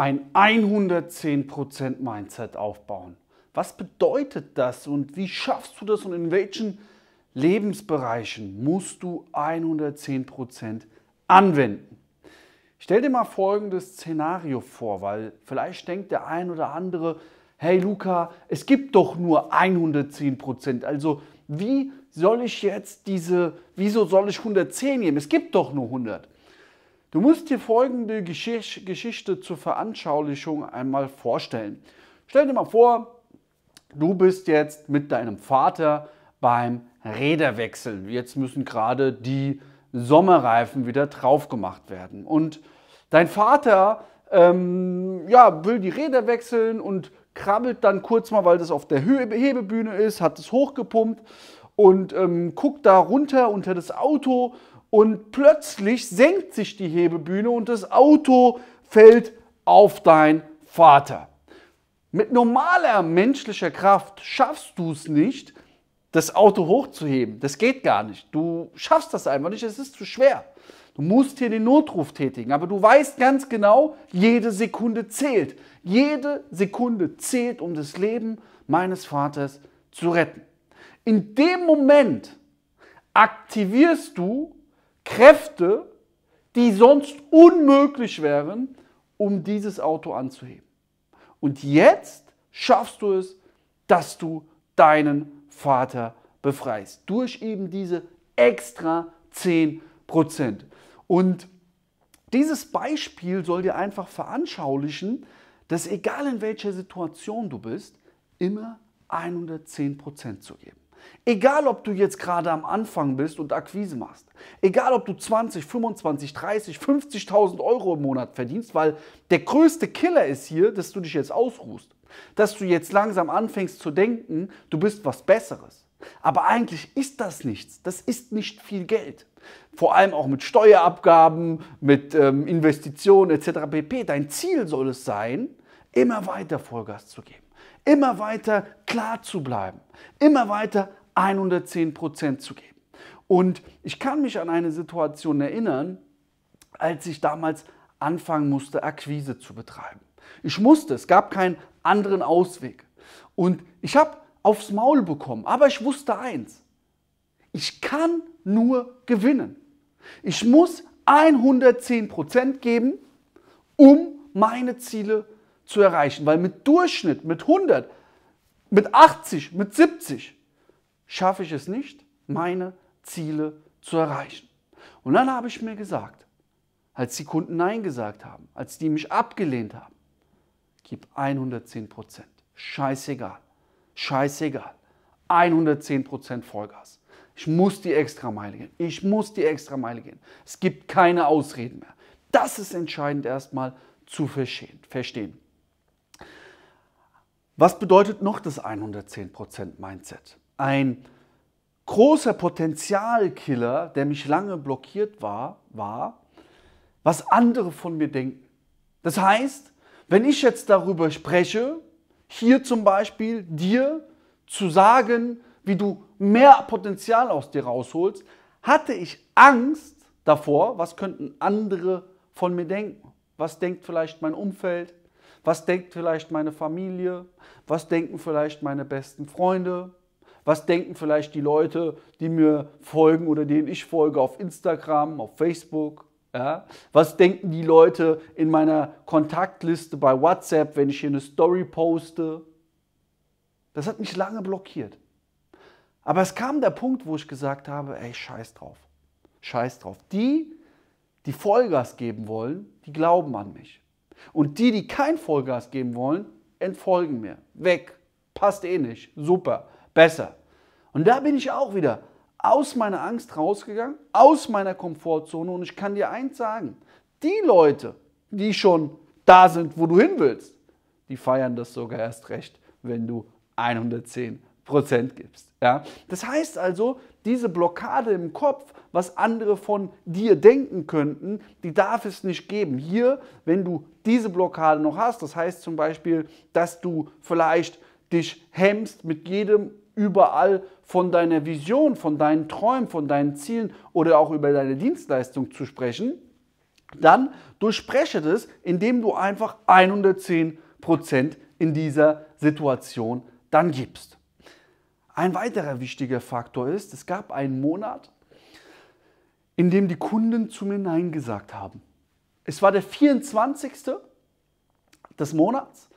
ein 110% Mindset aufbauen. Was bedeutet das und wie schaffst du das und in welchen Lebensbereichen musst du 110% anwenden? Ich stell dir mal folgendes Szenario vor, weil vielleicht denkt der ein oder andere, hey Luca, es gibt doch nur 110%. Also wie soll ich jetzt diese, wieso soll ich 110 nehmen? Es gibt doch nur 100. Du musst dir folgende Geschicht Geschichte zur Veranschaulichung einmal vorstellen. Stell dir mal vor, du bist jetzt mit deinem Vater beim Räderwechsel. Jetzt müssen gerade die Sommerreifen wieder drauf gemacht werden. Und dein Vater ähm, ja, will die Räder wechseln und krabbelt dann kurz mal, weil das auf der Hebebühne ist, hat es hochgepumpt und ähm, guckt da runter unter das Auto und plötzlich senkt sich die Hebebühne und das Auto fällt auf dein Vater. Mit normaler menschlicher Kraft schaffst du es nicht, das Auto hochzuheben. Das geht gar nicht. Du schaffst das einfach nicht, es ist zu schwer. Du musst hier den Notruf tätigen, aber du weißt ganz genau, jede Sekunde zählt. Jede Sekunde zählt, um das Leben meines Vaters zu retten. In dem Moment aktivierst du Kräfte, die sonst unmöglich wären, um dieses Auto anzuheben. Und jetzt schaffst du es, dass du deinen Vater befreist. Durch eben diese extra 10%. Und dieses Beispiel soll dir einfach veranschaulichen, dass egal in welcher Situation du bist, immer 110% zu geben. Egal, ob du jetzt gerade am Anfang bist und Akquise machst, egal, ob du 20, 25, 30, 50.000 Euro im Monat verdienst, weil der größte Killer ist hier, dass du dich jetzt ausruhst, dass du jetzt langsam anfängst zu denken, du bist was Besseres. Aber eigentlich ist das nichts. Das ist nicht viel Geld. Vor allem auch mit Steuerabgaben, mit ähm, Investitionen etc. pp. Dein Ziel soll es sein, immer weiter Vollgas zu geben, immer weiter klar zu bleiben, immer weiter 110 zu geben. Und ich kann mich an eine Situation erinnern, als ich damals anfangen musste, Akquise zu betreiben. Ich musste, es gab keinen anderen Ausweg. Und ich habe aufs Maul bekommen, aber ich wusste eins. Ich kann nur gewinnen. Ich muss 110 geben, um meine Ziele zu erreichen. Weil mit Durchschnitt, mit 100, mit 80, mit 70 schaffe ich es nicht, meine Ziele zu erreichen. Und dann habe ich mir gesagt, als die Kunden Nein gesagt haben, als die mich abgelehnt haben, gib 110 Prozent. Scheißegal. Scheißegal. 110 Prozent Vollgas. Ich muss die Extrameile gehen. Ich muss die Extrameile gehen. Es gibt keine Ausreden mehr. Das ist entscheidend erstmal zu verstehen. Was bedeutet noch das 110% Mindset? ein großer Potenzialkiller, der mich lange blockiert war, war, was andere von mir denken. Das heißt, wenn ich jetzt darüber spreche, hier zum Beispiel dir zu sagen, wie du mehr Potenzial aus dir rausholst, hatte ich Angst davor, was könnten andere von mir denken? Was denkt vielleicht mein Umfeld? Was denkt vielleicht meine Familie? Was denken vielleicht meine besten Freunde? Was denken vielleicht die Leute, die mir folgen oder denen ich folge auf Instagram, auf Facebook? Ja? Was denken die Leute in meiner Kontaktliste bei WhatsApp, wenn ich hier eine Story poste? Das hat mich lange blockiert. Aber es kam der Punkt, wo ich gesagt habe, ey, scheiß drauf. Scheiß drauf. Die, die Vollgas geben wollen, die glauben an mich. Und die, die kein Vollgas geben wollen, entfolgen mir. Weg. Passt eh nicht. Super besser. Und da bin ich auch wieder aus meiner Angst rausgegangen, aus meiner Komfortzone. Und ich kann dir eins sagen, die Leute, die schon da sind, wo du hin willst, die feiern das sogar erst recht, wenn du 110 gibst. Ja? Das heißt also, diese Blockade im Kopf, was andere von dir denken könnten, die darf es nicht geben. Hier, wenn du diese Blockade noch hast, das heißt zum Beispiel, dass du vielleicht dich hemmst mit jedem überall von deiner Vision, von deinen Träumen, von deinen Zielen oder auch über deine Dienstleistung zu sprechen, dann durchspreche das, indem du einfach 110% in dieser Situation dann gibst. Ein weiterer wichtiger Faktor ist, es gab einen Monat, in dem die Kunden zu mir Nein gesagt haben. Es war der 24. des Monats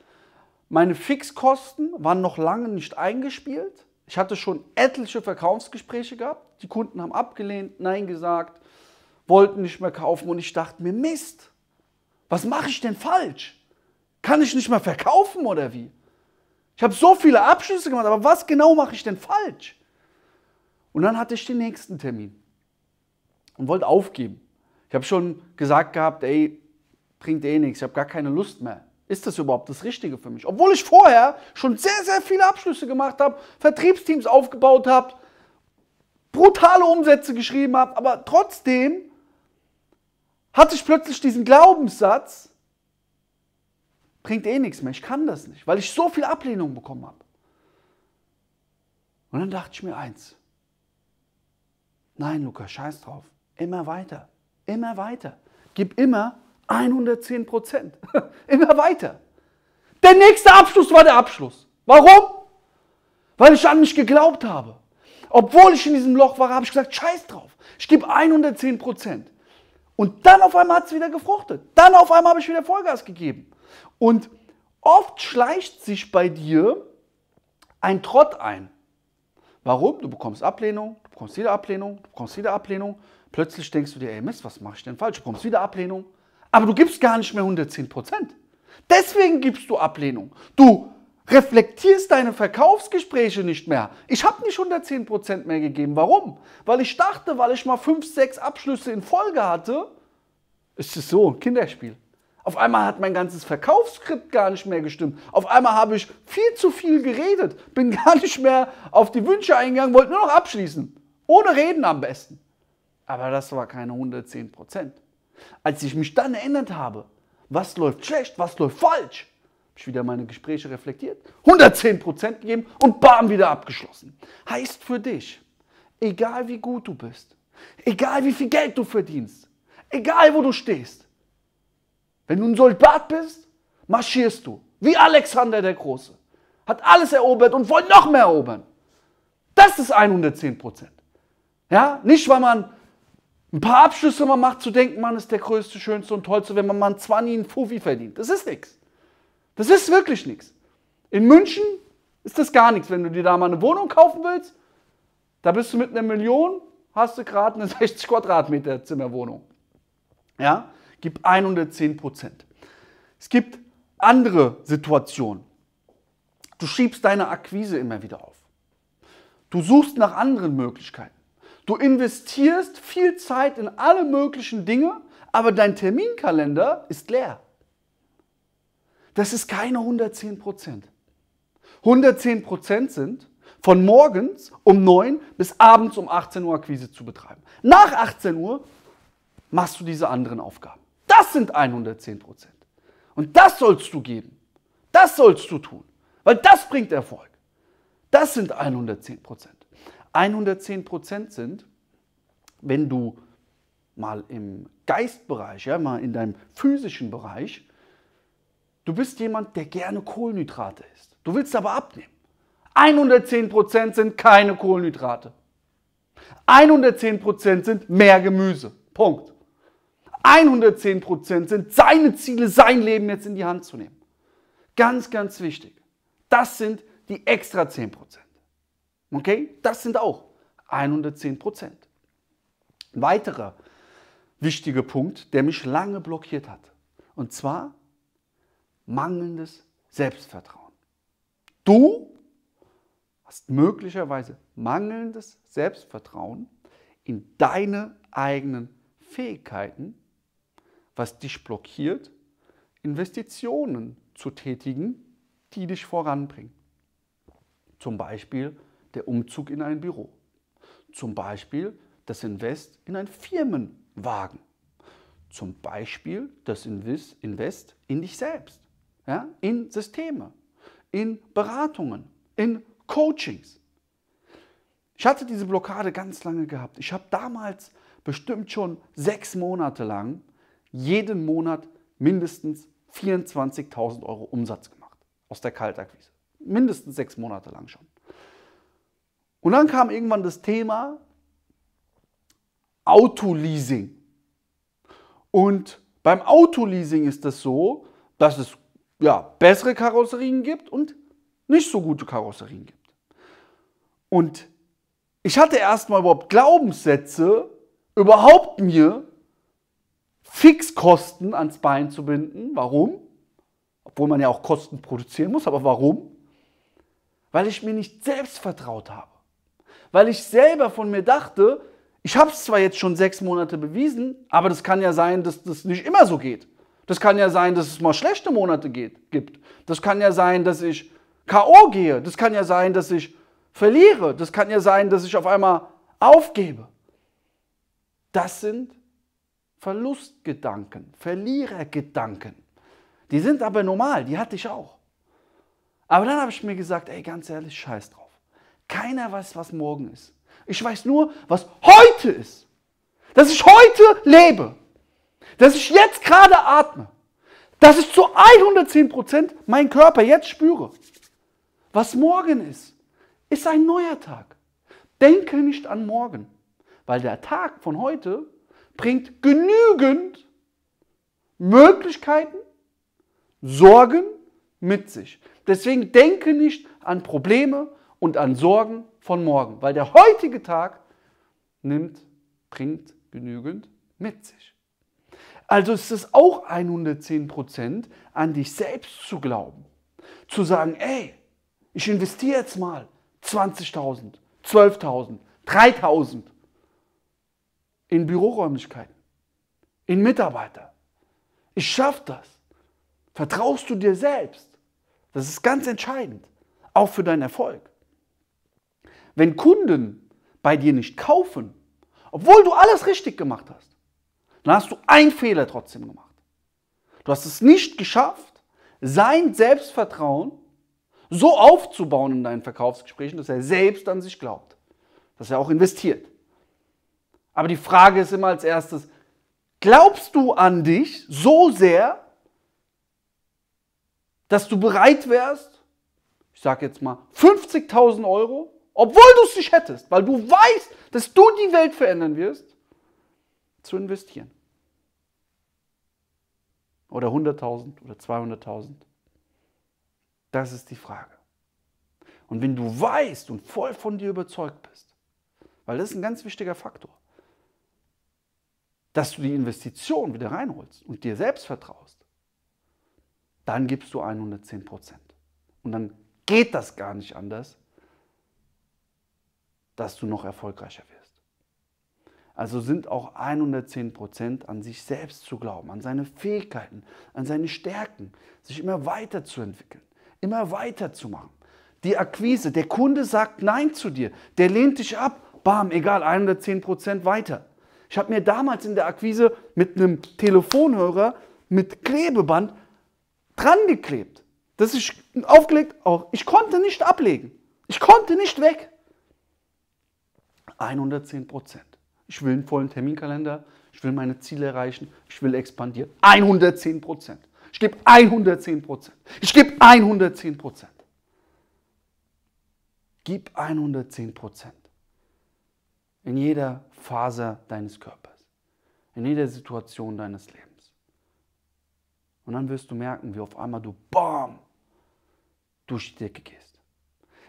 meine Fixkosten waren noch lange nicht eingespielt. Ich hatte schon etliche Verkaufsgespräche gehabt. Die Kunden haben abgelehnt, nein gesagt, wollten nicht mehr kaufen und ich dachte mir, Mist, was mache ich denn falsch? Kann ich nicht mehr verkaufen oder wie? Ich habe so viele Abschlüsse gemacht, aber was genau mache ich denn falsch? Und dann hatte ich den nächsten Termin und wollte aufgeben. Ich habe schon gesagt gehabt, ey, bringt eh nichts, ich habe gar keine Lust mehr ist das überhaupt das Richtige für mich? Obwohl ich vorher schon sehr, sehr viele Abschlüsse gemacht habe, Vertriebsteams aufgebaut habe, brutale Umsätze geschrieben habe, aber trotzdem hatte ich plötzlich diesen Glaubenssatz, bringt eh nichts mehr, ich kann das nicht, weil ich so viel Ablehnung bekommen habe. Und dann dachte ich mir eins, nein Luca, scheiß drauf, immer weiter, immer weiter, gib immer 110 Prozent. Immer weiter. Der nächste Abschluss war der Abschluss. Warum? Weil ich an mich geglaubt habe. Obwohl ich in diesem Loch war, habe ich gesagt, scheiß drauf. Ich gebe 110 Prozent. Und dann auf einmal hat es wieder gefruchtet. Dann auf einmal habe ich wieder Vollgas gegeben. Und oft schleicht sich bei dir ein Trott ein. Warum? Du bekommst Ablehnung, du bekommst wieder Ablehnung, du bekommst wieder Ablehnung. Plötzlich denkst du dir, ey Mist, was mache ich denn falsch? Du bekommst wieder Ablehnung aber du gibst gar nicht mehr 110 Prozent. Deswegen gibst du Ablehnung. Du reflektierst deine Verkaufsgespräche nicht mehr. Ich habe nicht 110 Prozent mehr gegeben. Warum? Weil ich dachte, weil ich mal fünf, sechs Abschlüsse in Folge hatte, ist es so, Kinderspiel. Auf einmal hat mein ganzes Verkaufsskript gar nicht mehr gestimmt. Auf einmal habe ich viel zu viel geredet, bin gar nicht mehr auf die Wünsche eingegangen, wollte nur noch abschließen. Ohne Reden am besten. Aber das war keine 110 Prozent. Als ich mich dann erinnert habe, was läuft schlecht, was läuft falsch, habe ich wieder meine Gespräche reflektiert, 110% gegeben und bam, wieder abgeschlossen. Heißt für dich, egal wie gut du bist, egal wie viel Geld du verdienst, egal wo du stehst, wenn du ein Soldat bist, marschierst du, wie Alexander der Große. Hat alles erobert und wollte noch mehr erobern. Das ist 110 Ja, nicht, weil man ein paar Abschlüsse man macht, zu denken, man ist der Größte, Schönste und Tollste, wenn man mal einen 20, einen Fufi verdient. Das ist nichts. Das ist wirklich nichts. In München ist das gar nichts. Wenn du dir da mal eine Wohnung kaufen willst, da bist du mit einer Million, hast du gerade eine 60 Quadratmeter Zimmerwohnung. Ja, gibt 110 Prozent. Es gibt andere Situationen. Du schiebst deine Akquise immer wieder auf. Du suchst nach anderen Möglichkeiten. Du investierst viel Zeit in alle möglichen Dinge, aber dein Terminkalender ist leer. Das ist keine 110 Prozent. 110 Prozent sind von morgens um 9 bis abends um 18 Uhr Akquise zu betreiben. Nach 18 Uhr machst du diese anderen Aufgaben. Das sind 110 Prozent. Und das sollst du geben. Das sollst du tun. Weil das bringt Erfolg. Das sind 110 Prozent. 110 Prozent sind, wenn du mal im Geistbereich, ja, mal in deinem physischen Bereich, du bist jemand, der gerne Kohlenhydrate isst. Du willst aber abnehmen. 110 Prozent sind keine Kohlenhydrate. 110 Prozent sind mehr Gemüse. Punkt. 110 Prozent sind seine Ziele, sein Leben jetzt in die Hand zu nehmen. Ganz, ganz wichtig. Das sind die extra 10 Prozent. Okay? Das sind auch 110 Prozent. Ein weiterer wichtiger Punkt, der mich lange blockiert hat. Und zwar mangelndes Selbstvertrauen. Du hast möglicherweise mangelndes Selbstvertrauen in deine eigenen Fähigkeiten, was dich blockiert, Investitionen zu tätigen, die dich voranbringen. Zum Beispiel der Umzug in ein Büro. Zum Beispiel das Invest in einen Firmenwagen. Zum Beispiel das Invest in dich selbst, ja? in Systeme, in Beratungen, in Coachings. Ich hatte diese Blockade ganz lange gehabt. Ich habe damals bestimmt schon sechs Monate lang jeden Monat mindestens 24.000 Euro Umsatz gemacht aus der Kaltakquise. Mindestens sechs Monate lang schon. Und dann kam irgendwann das Thema Autoleasing. Und beim Autoleasing ist es das so, dass es ja, bessere Karosserien gibt und nicht so gute Karosserien gibt. Und ich hatte erstmal überhaupt Glaubenssätze, überhaupt mir Fixkosten ans Bein zu binden. Warum? Obwohl man ja auch Kosten produzieren muss, aber warum? Weil ich mir nicht selbst vertraut habe weil ich selber von mir dachte, ich habe es zwar jetzt schon sechs Monate bewiesen, aber das kann ja sein, dass das nicht immer so geht. Das kann ja sein, dass es mal schlechte Monate geht, gibt. Das kann ja sein, dass ich KO gehe. Das kann ja sein, dass ich verliere. Das kann ja sein, dass ich auf einmal aufgebe. Das sind Verlustgedanken, Verlierergedanken. Die sind aber normal, die hatte ich auch. Aber dann habe ich mir gesagt, ey, ganz ehrlich, scheiß drauf. Keiner weiß, was morgen ist. Ich weiß nur, was heute ist. Dass ich heute lebe. Dass ich jetzt gerade atme. Dass ich zu 110 meinen Körper jetzt spüre. Was morgen ist, ist ein neuer Tag. Denke nicht an morgen, weil der Tag von heute bringt genügend Möglichkeiten, Sorgen mit sich. Deswegen denke nicht an Probleme, und an Sorgen von morgen, weil der heutige Tag nimmt, bringt genügend mit sich. Also ist es auch 110 Prozent an dich selbst zu glauben. Zu sagen, ey, ich investiere jetzt mal 20.000, 12.000, 3.000 in Büroräumlichkeiten, in Mitarbeiter. Ich schaffe das. Vertraust du dir selbst? Das ist ganz entscheidend, auch für deinen Erfolg wenn Kunden bei dir nicht kaufen, obwohl du alles richtig gemacht hast, dann hast du einen Fehler trotzdem gemacht. Du hast es nicht geschafft, sein Selbstvertrauen so aufzubauen in deinen Verkaufsgesprächen, dass er selbst an sich glaubt, dass er auch investiert. Aber die Frage ist immer als erstes, glaubst du an dich so sehr, dass du bereit wärst, ich sage jetzt mal 50.000 Euro obwohl du es nicht hättest, weil du weißt, dass du die Welt verändern wirst, zu investieren. Oder 100.000 oder 200.000. Das ist die Frage. Und wenn du weißt und voll von dir überzeugt bist, weil das ist ein ganz wichtiger Faktor, dass du die Investition wieder reinholst und dir selbst vertraust, dann gibst du 110 Und dann geht das gar nicht anders, dass du noch erfolgreicher wirst. Also sind auch 110 Prozent an sich selbst zu glauben, an seine Fähigkeiten, an seine Stärken, sich immer weiterzuentwickeln, immer weiterzumachen. Die Akquise, der Kunde sagt Nein zu dir, der lehnt dich ab, bam, egal, 110 Prozent weiter. Ich habe mir damals in der Akquise mit einem Telefonhörer mit Klebeband dran geklebt. Das ist aufgelegt auch. Ich konnte nicht ablegen. Ich konnte nicht weg. 110 Prozent. Ich will einen vollen Terminkalender, ich will meine Ziele erreichen, ich will expandieren. 110 Prozent. Ich gebe 110 Prozent. Ich gebe 110 Prozent. Gib 110 Prozent. In jeder Phase deines Körpers. In jeder Situation deines Lebens. Und dann wirst du merken, wie auf einmal du BAM durch die Decke gehst.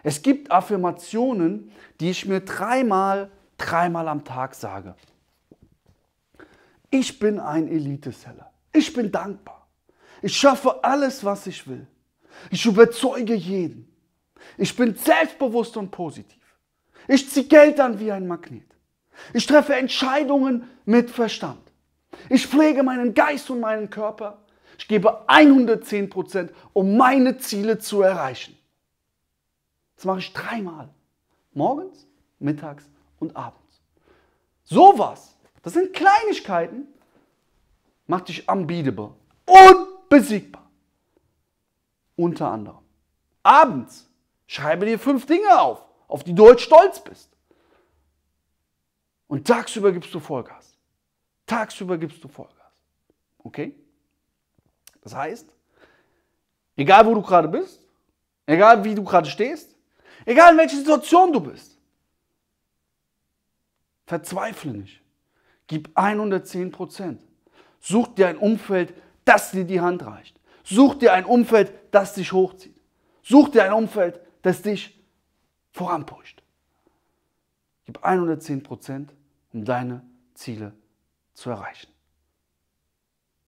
Es gibt Affirmationen, die ich mir dreimal, dreimal am Tag sage. Ich bin ein Eliteseller. Ich bin dankbar. Ich schaffe alles, was ich will. Ich überzeuge jeden. Ich bin selbstbewusst und positiv. Ich ziehe Geld an wie ein Magnet. Ich treffe Entscheidungen mit Verstand. Ich pflege meinen Geist und meinen Körper. Ich gebe 110 Prozent, um meine Ziele zu erreichen mache ich dreimal. Morgens, mittags und abends. Sowas, das sind Kleinigkeiten, macht dich unbeatable, unbesiegbar. Unter anderem. Abends schreibe dir fünf Dinge auf, auf die du heute stolz bist. Und tagsüber gibst du Vollgas. Tagsüber gibst du Vollgas. Okay? Das heißt, egal wo du gerade bist, egal wie du gerade stehst, Egal in welcher Situation du bist. Verzweifle nicht. Gib 110 Prozent. Such dir ein Umfeld, das dir die Hand reicht. Such dir ein Umfeld, das dich hochzieht. Such dir ein Umfeld, das dich voranpusht. Gib 110 Prozent, um deine Ziele zu erreichen.